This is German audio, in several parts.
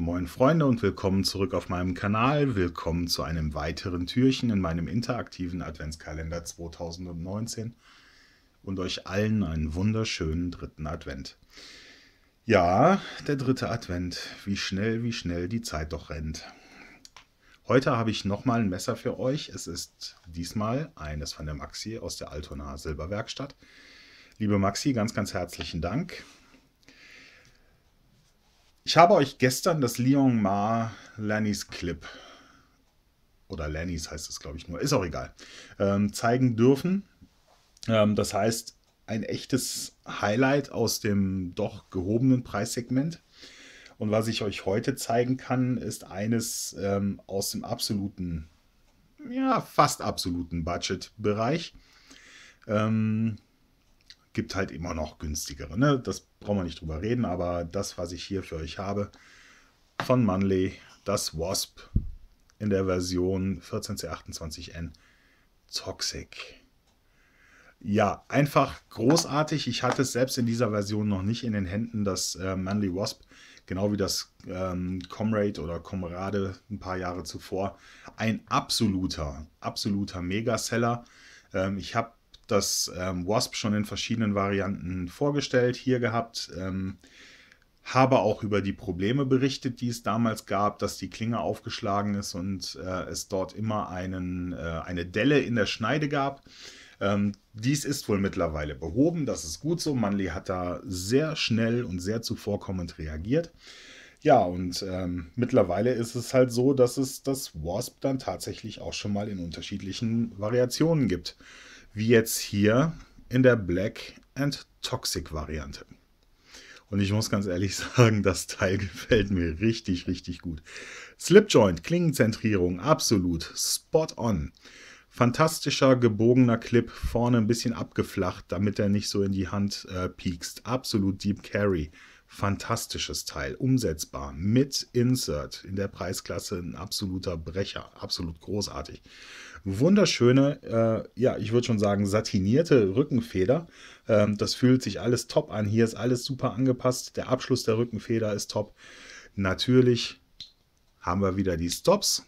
Moin Freunde und willkommen zurück auf meinem Kanal. Willkommen zu einem weiteren Türchen in meinem interaktiven Adventskalender 2019 und euch allen einen wunderschönen dritten Advent. Ja, der dritte Advent. Wie schnell, wie schnell die Zeit doch rennt. Heute habe ich nochmal ein Messer für euch. Es ist diesmal eines von der Maxi aus der Altona Silberwerkstatt. Liebe Maxi, ganz, ganz herzlichen Dank. Ich habe euch gestern das Leon Ma Lannys Clip oder Lannys heißt es, glaube ich, nur, ist auch egal, ähm, zeigen dürfen. Ähm, das heißt, ein echtes Highlight aus dem doch gehobenen Preissegment. Und was ich euch heute zeigen kann, ist eines ähm, aus dem absoluten, ja, fast absoluten Budget-Bereich. Ähm, gibt halt immer noch günstigere. Ne? Das brauchen wir nicht drüber reden, aber das, was ich hier für euch habe von Manley, das Wasp in der Version 14C28N Toxic. Ja, einfach großartig. Ich hatte es selbst in dieser Version noch nicht in den Händen, das äh, Manly Wasp, genau wie das ähm, Comrade oder Comrade ein paar Jahre zuvor. Ein absoluter, absoluter Megaseller. Ähm, ich habe das ähm, Wasp schon in verschiedenen Varianten vorgestellt, hier gehabt. Ähm, habe auch über die Probleme berichtet, die es damals gab, dass die Klinge aufgeschlagen ist und äh, es dort immer einen, äh, eine Delle in der Schneide gab. Ähm, dies ist wohl mittlerweile behoben, das ist gut so. Manley hat da sehr schnell und sehr zuvorkommend reagiert. Ja, und ähm, mittlerweile ist es halt so, dass es das Wasp dann tatsächlich auch schon mal in unterschiedlichen Variationen gibt wie jetzt hier in der Black and Toxic Variante. Und ich muss ganz ehrlich sagen, das Teil gefällt mir richtig, richtig gut. Slipjoint, Klingenzentrierung, absolut, spot on. Fantastischer gebogener Clip, vorne ein bisschen abgeflacht, damit er nicht so in die Hand äh, piekst. Absolut Deep Carry fantastisches Teil, umsetzbar mit Insert in der Preisklasse ein absoluter Brecher, absolut großartig. Wunderschöne, äh, ja, ich würde schon sagen, satinierte Rückenfeder. Ähm, das fühlt sich alles top an. Hier ist alles super angepasst. Der Abschluss der Rückenfeder ist top. Natürlich haben wir wieder die Stops.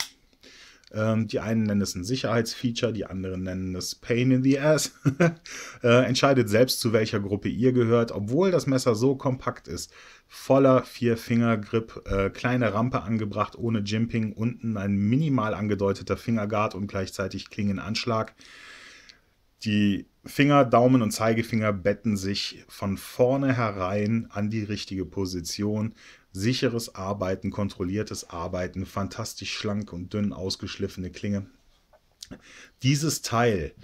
Ähm, die einen nennen es ein Sicherheitsfeature, die anderen nennen es Pain in the Ass. äh, entscheidet selbst, zu welcher Gruppe ihr gehört, obwohl das Messer so kompakt ist. Voller Vier-Finger-Grip, äh, kleine Rampe angebracht ohne Jimping, unten ein minimal angedeuteter Fingerguard und gleichzeitig Klingenanschlag. Die Finger, Daumen und Zeigefinger betten sich von vornherein an die richtige Position. Sicheres Arbeiten, kontrolliertes Arbeiten, fantastisch schlank und dünn ausgeschliffene Klinge. Dieses Teil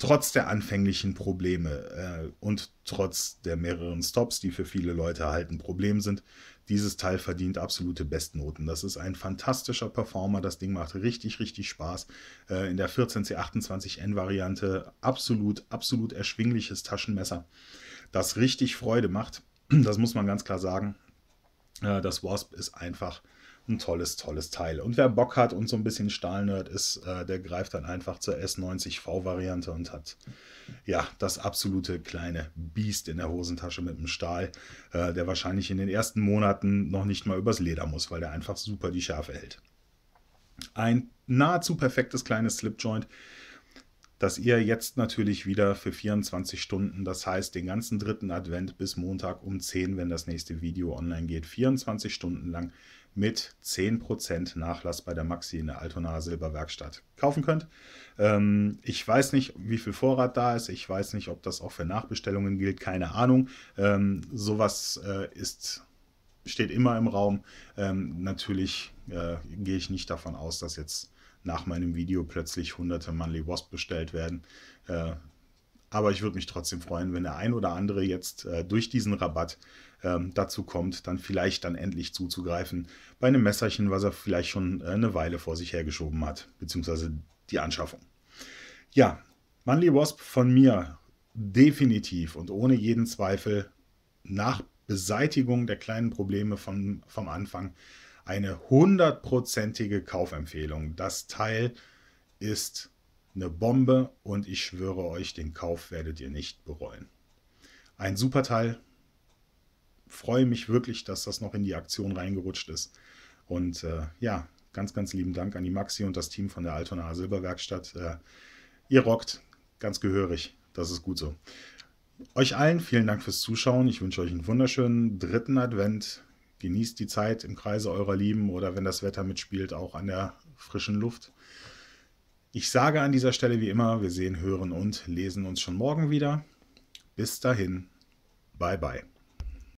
trotz der anfänglichen Probleme äh, und trotz der mehreren Stops, die für viele Leute halt ein Problem sind, dieses Teil verdient absolute Bestnoten. Das ist ein fantastischer Performer. Das Ding macht richtig, richtig Spaß. Äh, in der 14C28N-Variante absolut, absolut erschwingliches Taschenmesser, das richtig Freude macht. Das muss man ganz klar sagen. Äh, das Wasp ist einfach ein tolles, tolles Teil. Und wer Bock hat und so ein bisschen Stahlnerd ist, äh, der greift dann einfach zur S90V-Variante und hat ja das absolute kleine Biest in der Hosentasche mit dem Stahl, äh, der wahrscheinlich in den ersten Monaten noch nicht mal übers Leder muss, weil der einfach super die Schärfe hält. Ein nahezu perfektes kleines Slipjoint dass ihr jetzt natürlich wieder für 24 Stunden, das heißt den ganzen dritten Advent bis Montag um 10, wenn das nächste Video online geht, 24 Stunden lang mit 10% Nachlass bei der Maxi in der Altona Silberwerkstatt kaufen könnt. Ähm, ich weiß nicht, wie viel Vorrat da ist. Ich weiß nicht, ob das auch für Nachbestellungen gilt. Keine Ahnung. Ähm, sowas äh, ist steht immer im Raum. Ähm, natürlich äh, gehe ich nicht davon aus, dass jetzt nach meinem Video plötzlich hunderte Manly Wasp bestellt werden. Äh, aber ich würde mich trotzdem freuen, wenn der ein oder andere jetzt äh, durch diesen Rabatt ähm, dazu kommt, dann vielleicht dann endlich zuzugreifen bei einem Messerchen, was er vielleicht schon äh, eine Weile vor sich hergeschoben hat, beziehungsweise die Anschaffung. Ja, Manly Wasp von mir definitiv und ohne jeden Zweifel nach Beseitigung der kleinen Probleme vom, vom Anfang eine hundertprozentige Kaufempfehlung. Das Teil ist eine Bombe und ich schwöre euch, den Kauf werdet ihr nicht bereuen. Ein super Teil. Freue mich wirklich, dass das noch in die Aktion reingerutscht ist. Und äh, ja, ganz, ganz lieben Dank an die Maxi und das Team von der Altona Silberwerkstatt. Äh, ihr rockt ganz gehörig. Das ist gut so. Euch allen vielen Dank fürs Zuschauen. Ich wünsche euch einen wunderschönen dritten Advent genießt die Zeit im Kreise eurer Lieben oder wenn das Wetter mitspielt, auch an der frischen Luft. Ich sage an dieser Stelle wie immer, wir sehen, hören und lesen uns schon morgen wieder. Bis dahin, bye bye.